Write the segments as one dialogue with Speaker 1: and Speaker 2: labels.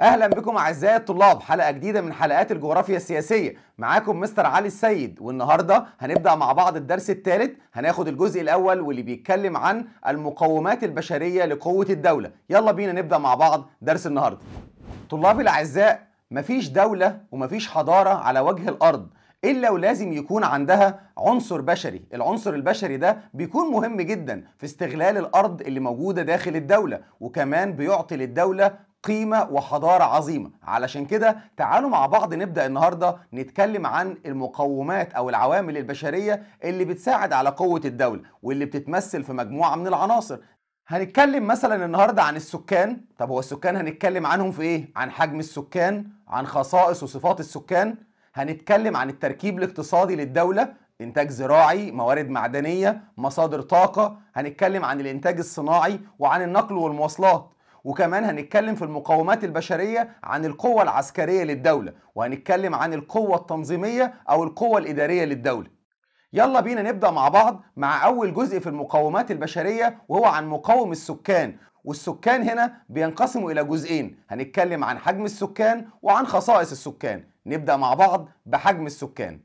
Speaker 1: اهلا بكم اعزائي الطلاب حلقه جديده من حلقات الجغرافيا السياسيه معاكم مستر علي السيد والنهارده هنبدا مع بعض الدرس الثالث هناخد الجزء الاول واللي بيتكلم عن المقومات البشريه لقوه الدوله يلا بينا نبدا مع بعض درس النهارده طلابي الاعزاء مفيش دوله ومفيش حضاره على وجه الارض الا ولازم يكون عندها عنصر بشري العنصر البشري ده بيكون مهم جدا في استغلال الارض اللي موجوده داخل الدوله وكمان بيعطي للدوله قيمة وحضارة عظيمة علشان كده تعالوا مع بعض نبدأ النهاردة نتكلم عن المقومات أو العوامل البشرية اللي بتساعد على قوة الدولة واللي بتتمثل في مجموعة من العناصر هنتكلم مثلا النهاردة عن السكان طب هو السكان هنتكلم عنهم في ايه؟ عن حجم السكان عن خصائص وصفات السكان هنتكلم عن التركيب الاقتصادي للدولة إنتاج زراعي، موارد معدنية، مصادر طاقة، هنتكلم عن الإنتاج الصناعي وعن النقل والمواصلات. وكمان هنتكلم في المقومات البشرية عن القوة العسكرية للدولة وهنتكلم عن القوة التنظيمية أو القوة الإدارية للدولة يلا بينا نبدأ مع بعض مع أول جزء في المقومات البشرية وهو عن مقاوم السكان والسكان هنا بينقسموا إلى جزئين هنتكلم عن حجم السكان وعن خصائص السكان نبدأ مع بعض بحجم السكان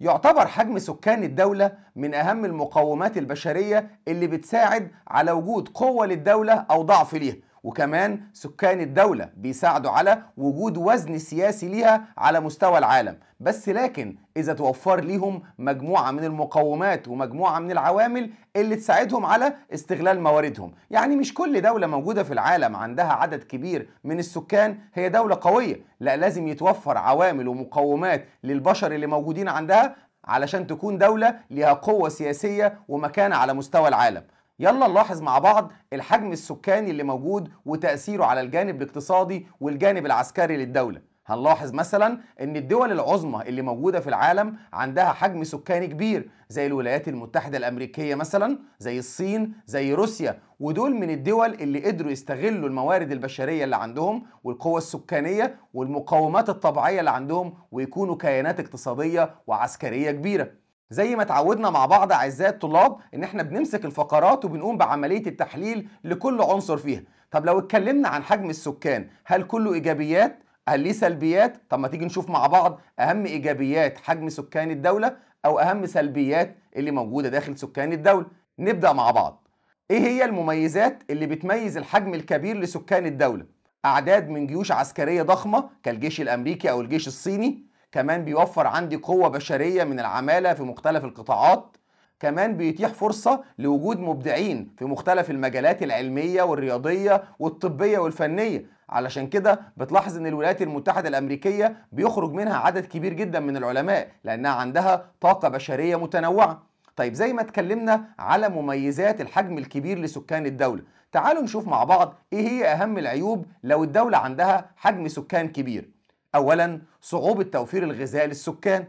Speaker 1: يعتبر حجم سكان الدولة من أهم المقومات البشرية اللي بتساعد على وجود قوة للدولة أو ضعف ليها وكمان سكان الدولة بيساعدوا على وجود وزن سياسي ليها على مستوى العالم بس لكن إذا توفر ليهم مجموعة من المقومات ومجموعة من العوامل اللي تساعدهم على استغلال مواردهم يعني مش كل دولة موجودة في العالم عندها عدد كبير من السكان هي دولة قوية لا لازم يتوفر عوامل ومقومات للبشر اللي موجودين عندها علشان تكون دولة لها قوة سياسية ومكانة على مستوى العالم يلا نلاحظ مع بعض الحجم السكاني اللي موجود وتأثيره على الجانب الاقتصادي والجانب العسكري للدولة هنلاحظ مثلا ان الدول العظمى اللي موجودة في العالم عندها حجم سكاني كبير زي الولايات المتحدة الامريكية مثلا زي الصين زي روسيا ودول من الدول اللي قدروا يستغلوا الموارد البشرية اللي عندهم والقوة السكانية والمقاومات الطبيعية اللي عندهم ويكونوا كيانات اقتصادية وعسكرية كبيرة زي ما اتعودنا مع بعض اعزائي الطلاب ان احنا بنمسك الفقرات وبنقوم بعمليه التحليل لكل عنصر فيها طب لو اتكلمنا عن حجم السكان هل كله ايجابيات هل ليه سلبيات طب ما تيجي نشوف مع بعض اهم ايجابيات حجم سكان الدوله او اهم سلبيات اللي موجوده داخل سكان الدوله نبدا مع بعض ايه هي المميزات اللي بتميز الحجم الكبير لسكان الدوله اعداد من جيوش عسكريه ضخمه كالجيش الامريكي او الجيش الصيني كمان بيوفر عندي قوة بشرية من العمالة في مختلف القطاعات كمان بيتيح فرصة لوجود مبدعين في مختلف المجالات العلمية والرياضية والطبية والفنية علشان كده بتلاحظ ان الولايات المتحدة الامريكية بيخرج منها عدد كبير جدا من العلماء لانها عندها طاقة بشرية متنوعة طيب زي ما اتكلمنا على مميزات الحجم الكبير لسكان الدولة تعالوا نشوف مع بعض ايه هي اهم العيوب لو الدولة عندها حجم سكان كبير أولا صعوبة توفير الغذاء للسكان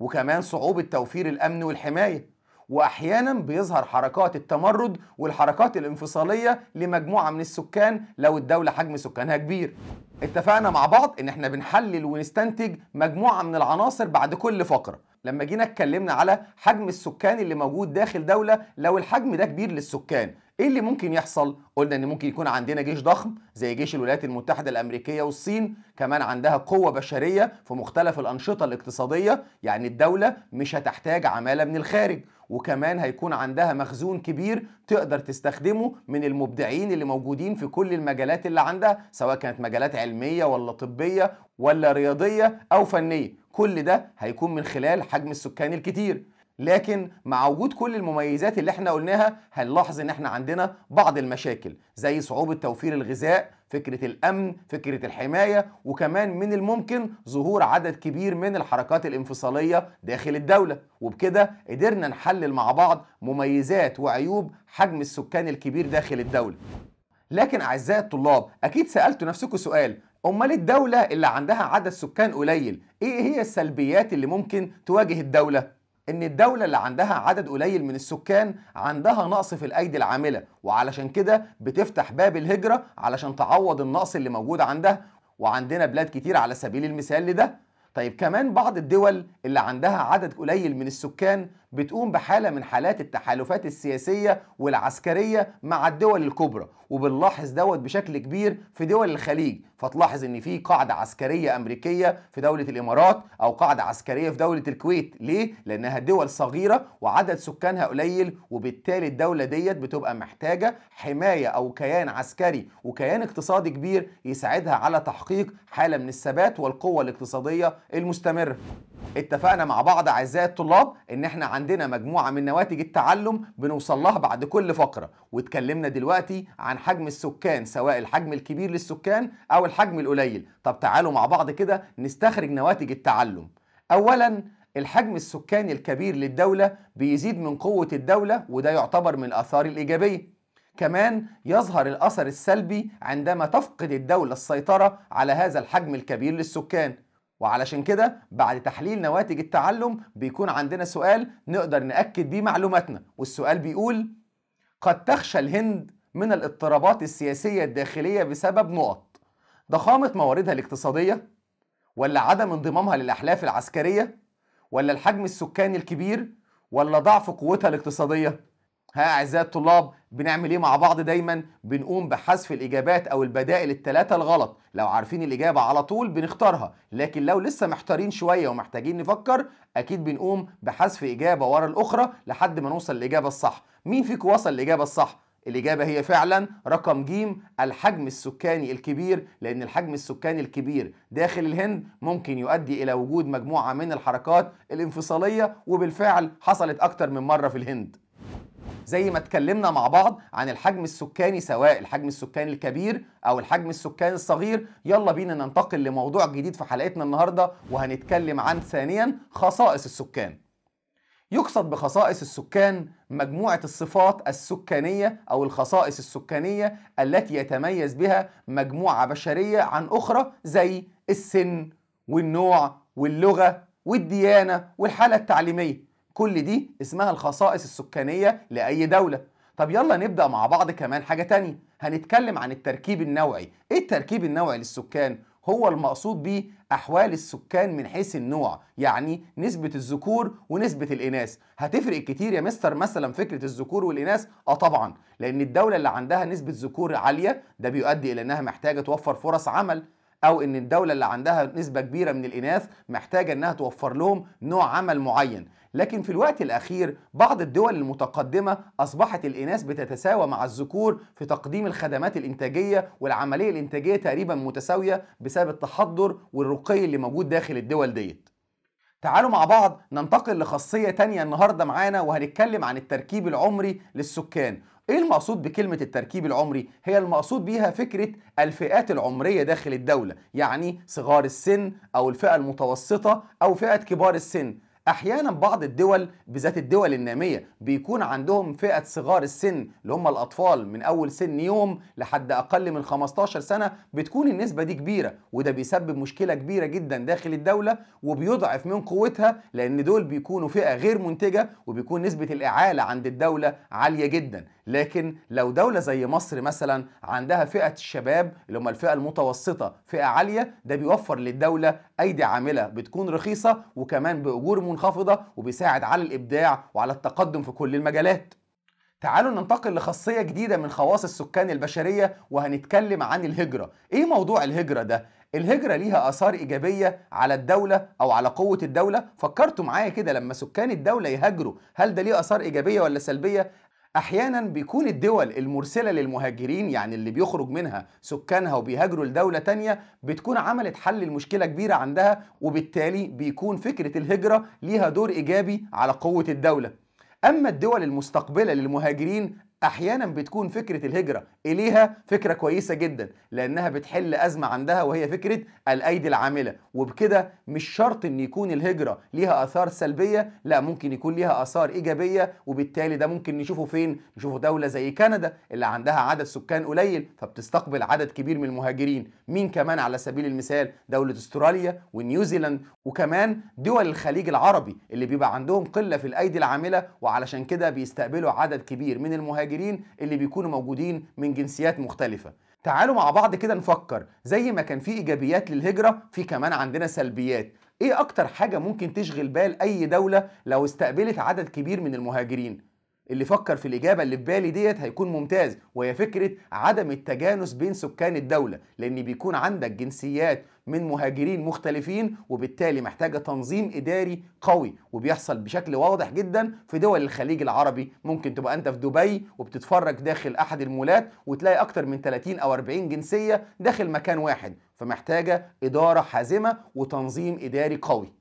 Speaker 1: وكمان صعوبة توفير الأمن والحماية واحيانا بيظهر حركات التمرد والحركات الانفصاليه لمجموعه من السكان لو الدوله حجم سكانها كبير اتفقنا مع بعض ان احنا بنحلل ونستنتج مجموعه من العناصر بعد كل فقره لما جينا اتكلمنا على حجم السكان اللي موجود داخل دوله لو الحجم ده كبير للسكان ايه اللي ممكن يحصل قلنا ان ممكن يكون عندنا جيش ضخم زي جيش الولايات المتحده الامريكيه والصين كمان عندها قوه بشريه في مختلف الانشطه الاقتصاديه يعني الدوله مش هتحتاج عماله من الخارج وكمان هيكون عندها مخزون كبير تقدر تستخدمه من المبدعين اللي موجودين في كل المجالات اللي عندها سواء كانت مجالات علميه ولا طبيه ولا رياضيه او فنيه كل ده هيكون من خلال حجم السكان الكتير لكن مع وجود كل المميزات اللي احنا قلناها هنلاحظ ان احنا عندنا بعض المشاكل زي صعوبة توفير الغذاء فكره الامن فكره الحمايه وكمان من الممكن ظهور عدد كبير من الحركات الانفصاليه داخل الدوله وبكده قدرنا نحلل مع بعض مميزات وعيوب حجم السكان الكبير داخل الدوله لكن اعزائي الطلاب اكيد سالتوا نفسكم سؤال امال الدوله اللي عندها عدد سكان قليل ايه هي السلبيات اللي ممكن تواجه الدوله ان الدوله اللي عندها عدد قليل من السكان عندها نقص في الايدي العامله وعلشان كده بتفتح باب الهجره علشان تعوض النقص اللي موجود عندها وعندنا بلاد كتير على سبيل المثال لده طيب كمان بعض الدول اللي عندها عدد قليل من السكان بتقوم بحالة من حالات التحالفات السياسية والعسكرية مع الدول الكبرى وبنلاحظ دوت بشكل كبير في دول الخليج فتلاحظ ان في قاعدة عسكرية امريكية في دولة الامارات او قاعدة عسكرية في دولة الكويت ليه؟ لانها دول صغيرة وعدد سكانها قليل وبالتالي الدولة ديت بتبقى محتاجة حماية او كيان عسكري وكيان اقتصادي كبير يساعدها على تحقيق حالة من الثبات والقوة الاقتصادية المستمرة اتفقنا مع بعض اعزائي الطلاب ان احنا عندنا مجموعه من نواتج التعلم بنوصل لها بعد كل فقره واتكلمنا دلوقتي عن حجم السكان سواء الحجم الكبير للسكان او الحجم القليل طب تعالوا مع بعض كده نستخرج نواتج التعلم اولا الحجم السكاني الكبير للدوله بيزيد من قوه الدوله وده يعتبر من الاثار الايجابيه كمان يظهر الاثر السلبي عندما تفقد الدوله السيطره على هذا الحجم الكبير للسكان وعلشان كده بعد تحليل نواتج التعلم بيكون عندنا سؤال نقدر نأكد بيه معلوماتنا والسؤال بيقول قد تخشى الهند من الاضطرابات السياسية الداخلية بسبب نقط ضخامة مواردها الاقتصادية ولا عدم انضمامها للأحلاف العسكرية ولا الحجم السكاني الكبير ولا ضعف قوتها الاقتصادية ها اعزائي الطلاب بنعمل ايه مع بعض دايما بنقوم بحذف الاجابات او البدائل الثلاثه الغلط لو عارفين الاجابه على طول بنختارها لكن لو لسه محتارين شويه ومحتاجين نفكر اكيد بنقوم بحذف اجابه ورا الاخرى لحد ما نوصل للاجابه الصح مين فيكم وصل للاجابه الصح الإجابة هي فعلا رقم ج الحجم السكاني الكبير لأن الحجم السكاني الكبير داخل الهند ممكن يؤدي إلى وجود مجموعة من الحركات الانفصالية وبالفعل حصلت أكتر من مرة في الهند زي ما اتكلمنا مع بعض عن الحجم السكاني سواء الحجم السكاني الكبير او الحجم السكاني الصغير يلا بينا ننتقل لموضوع جديد في حلقتنا النهارده وهنتكلم عن ثانيا خصائص السكان يقصد بخصائص السكان مجموعة الصفات السكانية أو الخصائص السكانية التي يتميز بها مجموعة بشرية عن أخرى زي السن والنوع واللغة والديانة والحالة التعليمية كل دي اسمها الخصائص السكانية لأي دولة طب يلا نبدأ مع بعض كمان حاجة تانية هنتكلم عن التركيب النوعي ايه التركيب النوعي للسكان؟ هو المقصود به أحوال السكان من حيث النوع يعني نسبة الذكور ونسبة الإناث هتفرق كتير يا مستر مثلا فكرة الذكور والإناث اه طبعا لأن الدولة اللي عندها نسبة ذكور عالية ده بيؤدي إلى إنها محتاجة توفر فرص عمل او ان الدوله اللي عندها نسبه كبيره من الاناث محتاجه انها توفر لهم نوع عمل معين لكن في الوقت الأخير بعض الدول المتقدمة أصبحت الإناث بتتساوى مع الذكور في تقديم الخدمات الإنتاجية والعملية الإنتاجية تقريبا متساوية بسبب التحضر والرقي اللي موجود داخل الدول ديت تعالوا مع بعض ننتقل لخاصية تانية النهاردة معانا وهنتكلم عن التركيب العمري للسكان ايه المقصود بكلمة التركيب العمري؟ هي المقصود بيها فكرة الفئات العمرية داخل الدولة، يعني صغار السن أو الفئة المتوسطة أو فئة كبار السن، احيانا بعض الدول بالذات الدول الناميه بيكون عندهم فئه صغار السن اللي هم الاطفال من اول سن يوم لحد اقل من 15 سنه بتكون النسبه دي كبيره وده بيسبب مشكله كبيره جدا داخل الدوله وبيضعف من قوتها لان دول بيكونوا فئه غير منتجه وبيكون نسبه الاعاله عند الدوله عاليه جدا لكن لو دولة زي مصر مثلا عندها فئة الشباب اللي هم الفئة المتوسطة فئة عالية ده بيوفر للدولة أيدي عاملة بتكون رخيصة وكمان بأجور منخفضة وبيساعد على الإبداع وعلى التقدم في كل المجالات تعالوا ننتقل لخاصية جديدة من خواص السكان البشرية وهنتكلم عن الهجرة إيه موضوع الهجرة ده؟ الهجرة ليها آثار إيجابية على الدولة أو على قوة الدولة فكرتوا معايا كده لما سكان الدولة يهاجروا هل ده ليه آثار إيجابية ولا سلبية؟ احيانا بيكون الدول المرسله للمهاجرين يعني اللي بيخرج منها سكانها وبيهاجروا لدوله تانية بتكون عملت حل لمشكله كبيره عندها وبالتالي بيكون فكره الهجره ليها دور ايجابي على قوه الدوله اما الدول المستقبله للمهاجرين احيانا بتكون فكره الهجره اليها فكره كويسه جدا لانها بتحل ازمه عندها وهي فكره الايدي العامله وبكده مش شرط ان يكون الهجره ليها اثار سلبيه لا ممكن يكون ليها اثار ايجابيه وبالتالي ده ممكن نشوفه فين نشوفه دوله زي كندا اللي عندها عدد سكان قليل فبتستقبل عدد كبير من المهاجرين مين كمان على سبيل المثال دوله استراليا ونيوزيلاند وكمان دول الخليج العربي اللي بيبقى عندهم قله في الايدي العامله وعلشان كده بيستقبلوا عدد كبير من المهاجرين المهاجرين اللي بيكونوا موجودين من جنسيات مختلفة تعالوا مع بعض كده نفكر زي ما كان في إيجابيات للهجرة في كمان عندنا سلبيات ايه اكتر حاجة ممكن تشغل بال اي دولة لو استقبلت عدد كبير من المهاجرين اللي فكر في الإجابة اللي في بالي ديت هيكون ممتاز وهي فكرة عدم التجانس بين سكان الدولة لأن بيكون عندك جنسيات من مهاجرين مختلفين وبالتالي محتاجة تنظيم إداري قوي وبيحصل بشكل واضح جدا في دول الخليج العربي ممكن تبقى أنت في دبي وبتتفرج داخل أحد المولات وتلاقي أكتر من 30 أو 40 جنسية داخل مكان واحد فمحتاجة إدارة حازمة وتنظيم إداري قوي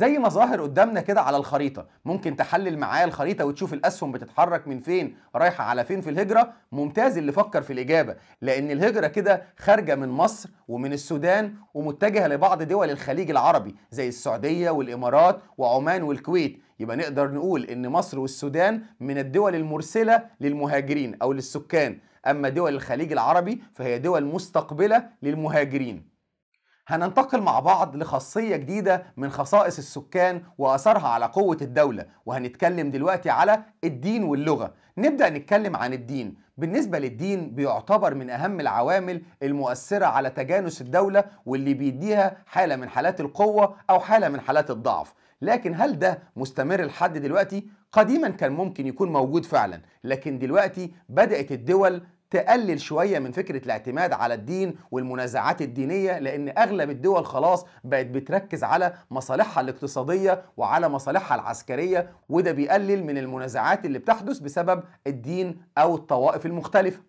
Speaker 1: زي ما ظاهر قدامنا كده على الخريطه ممكن تحلل معايا الخريطه وتشوف الاسهم بتتحرك من فين رايحه على فين في الهجره ممتاز اللي فكر في الاجابه لان الهجره كده خارجه من مصر ومن السودان ومتجهه لبعض دول الخليج العربي زي السعوديه والامارات وعمان والكويت يبقى نقدر نقول ان مصر والسودان من الدول المرسله للمهاجرين او للسكان اما دول الخليج العربي فهي دول مستقبله للمهاجرين هننتقل مع بعض لخاصية جديدة من خصائص السكان وأثرها على قوة الدولة وهنتكلم دلوقتي على الدين واللغة نبدأ نتكلم عن الدين بالنسبة للدين بيعتبر من أهم العوامل المؤثرة على تجانس الدولة واللي بيديها حالة من حالات القوة أو حالة من حالات الضعف لكن هل ده مستمر لحد دلوقتي؟ قديما كان ممكن يكون موجود فعلا لكن دلوقتي بدأت الدول تقلل شويه من فكره الاعتماد على الدين والمنازعات الدينيه لان اغلب الدول خلاص بقت بتركز على مصالحها الاقتصاديه وعلى مصالحها العسكريه وده بيقلل من المنازعات اللي بتحدث بسبب الدين او الطوائف المختلفه.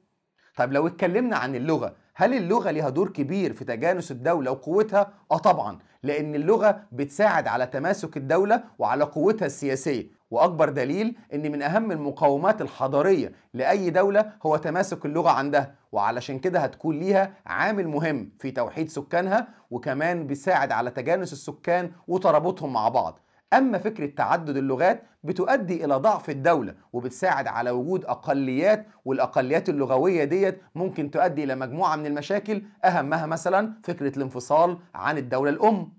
Speaker 1: طيب لو اتكلمنا عن اللغه، هل اللغه ليها دور كبير في تجانس الدوله وقوتها؟ اه طبعا، لان اللغه بتساعد على تماسك الدوله وعلى قوتها السياسيه واكبر دليل ان من اهم المقاومات الحضاريه لاي دوله هو تماسك اللغه عندها وعلشان كده هتكون ليها عامل مهم في توحيد سكانها وكمان بيساعد على تجانس السكان وترابطهم مع بعض اما فكره تعدد اللغات بتؤدي الى ضعف الدوله وبتساعد على وجود اقليات والاقليات اللغويه ديت ممكن تؤدي الى مجموعه من المشاكل اهمها مثلا فكره الانفصال عن الدوله الام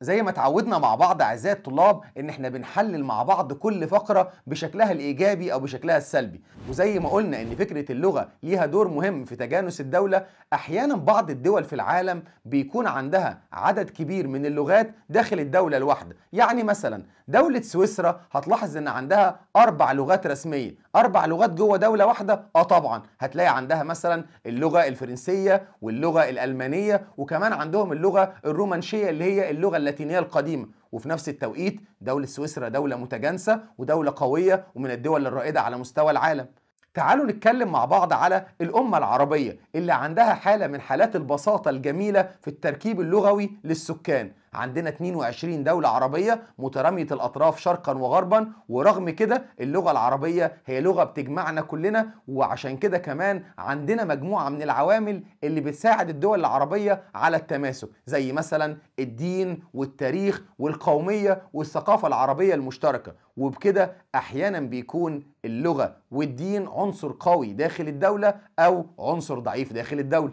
Speaker 1: زي ما اتعودنا مع بعض اعزائي الطلاب ان احنا بنحلل مع بعض كل فقره بشكلها الايجابي او بشكلها السلبي وزي ما قلنا ان فكره اللغه ليها دور مهم في تجانس الدوله احيانا بعض الدول في العالم بيكون عندها عدد كبير من اللغات داخل الدوله الواحده يعني مثلا دوله سويسرا هتلاحظ ان عندها اربع لغات رسميه اربع لغات جوه دوله واحده اه طبعا هتلاقي عندها مثلا اللغه الفرنسيه واللغه الالمانيه وكمان عندهم اللغه الرومانشيه اللي هي اللغه اللاتينيه القديمه وفي نفس التوقيت دوله سويسرا دوله متجانسه ودوله قويه ومن الدول الرائده على مستوى العالم تعالوا نتكلم مع بعض على الأمة العربية اللي عندها حالة من حالات البساطة الجميلة في التركيب اللغوي للسكان عندنا 22 دولة عربية مترامية الأطراف شرقا وغربا ورغم كده اللغة العربية هي لغة بتجمعنا كلنا وعشان كده كمان عندنا مجموعة من العوامل اللي بتساعد الدول العربية على التماسك زي مثلا الدين والتاريخ والقومية والثقافة العربية المشتركة وبكده أحيانا بيكون اللغة والدين عنصر قوي داخل الدولة أو عنصر ضعيف داخل الدولة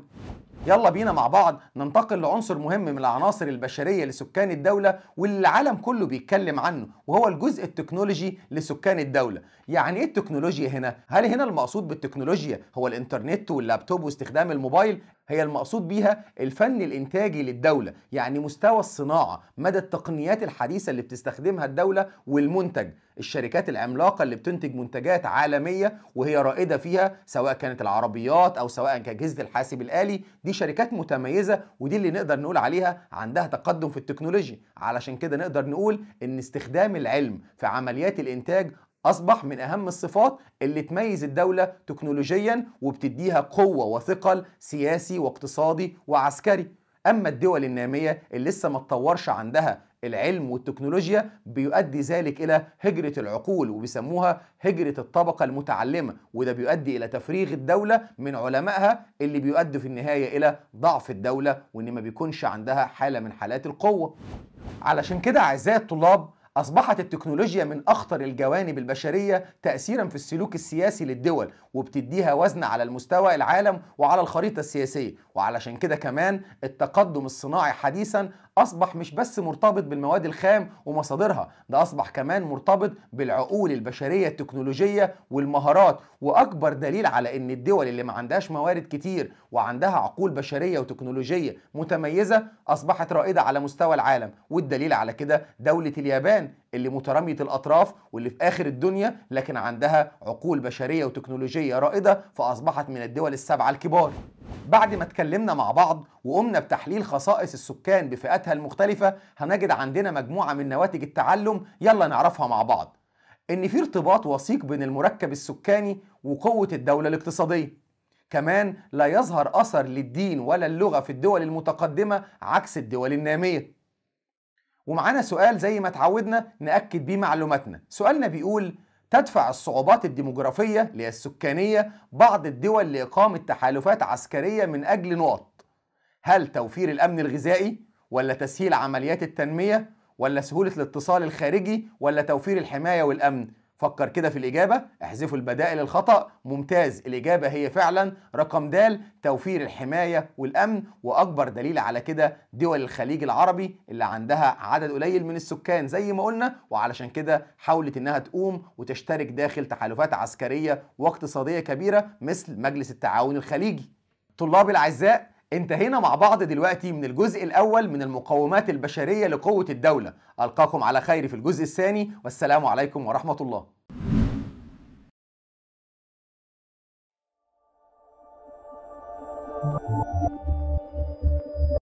Speaker 1: يلا بينا مع بعض ننتقل لعنصر مهم من العناصر البشرية لسكان الدولة واللي العالم كله بيتكلم عنه وهو الجزء التكنولوجي لسكان الدولة يعني ايه التكنولوجيا هنا؟ هل هنا المقصود بالتكنولوجيا هو الانترنت واللابتوب واستخدام الموبايل؟ هي المقصود بيها الفن الانتاجي للدوله يعني مستوى الصناعه مدى التقنيات الحديثه اللي بتستخدمها الدوله والمنتج الشركات العملاقه اللي بتنتج منتجات عالميه وهي رائده فيها سواء كانت العربيات او سواء كاجهزه الحاسب الالي دي شركات متميزه ودي اللي نقدر نقول عليها عندها تقدم في التكنولوجيا علشان كده نقدر نقول ان استخدام العلم في عمليات الانتاج أصبح من أهم الصفات اللي تميز الدولة تكنولوجيا وبتديها قوة وثقل سياسي واقتصادي وعسكري أما الدول النامية اللي لسه ما تطورش عندها العلم والتكنولوجيا بيؤدي ذلك إلى هجرة العقول وبيسموها هجرة الطبقة المتعلمة وده بيؤدي إلى تفريغ الدولة من علمائها اللي بيؤدي في النهاية إلى ضعف الدولة وإن ما بيكونش عندها حالة من حالات القوة علشان كده أعزائي الطلاب أصبحت التكنولوجيا من أخطر الجوانب البشرية تأثيرا في السلوك السياسي للدول وبتديها وزن على المستوى العالم وعلى الخريطة السياسية وعلشان كده كمان التقدم الصناعي حديثا أصبح مش بس مرتبط بالمواد الخام ومصادرها ده أصبح كمان مرتبط بالعقول البشرية التكنولوجية والمهارات وأكبر دليل على أن الدول اللي ما عندهاش موارد كتير وعندها عقول بشرية وتكنولوجية متميزة أصبحت رائدة على مستوى العالم والدليل على كده دولة اليابان اللي مترامية الأطراف واللي في آخر الدنيا لكن عندها عقول بشرية وتكنولوجية رائدة فأصبحت من الدول السبعة الكبار بعد ما اتكلمنا مع بعض وقمنا بتحليل خصائص السكان بفئاتها المختلفة هنجد عندنا مجموعة من نواتج التعلم يلا نعرفها مع بعض إن في ارتباط وثيق بين المركب السكاني وقوة الدولة الاقتصادية كمان لا يظهر أثر للدين ولا اللغة في الدول المتقدمة عكس الدول النامية ومعانا سؤال زي ما اتعودنا نأكد بيه معلوماتنا سؤالنا بيقول تدفع الصعوبات الديموغرافية اللي هي السكانية بعض الدول لإقامة تحالفات عسكرية من أجل نقط هل توفير الأمن الغذائي ولا تسهيل عمليات التنمية ولا سهولة الاتصال الخارجي ولا توفير الحماية والأمن فكر كده في الإجابة احذفوا البدائل الخطأ ممتاز الإجابة هي فعلا رقم د توفير الحماية والأمن وأكبر دليل على كده دول الخليج العربي اللي عندها عدد قليل من السكان زي ما قلنا وعلشان كده حاولت إنها تقوم وتشترك داخل تحالفات عسكرية واقتصادية كبيرة مثل مجلس التعاون الخليجي طلاب الأعزاء انتهينا مع بعض دلوقتي من الجزء الأول من المقومات البشرية لقوة الدولة ألقاكم على خير في الجزء الثاني والسلام عليكم ورحمة الله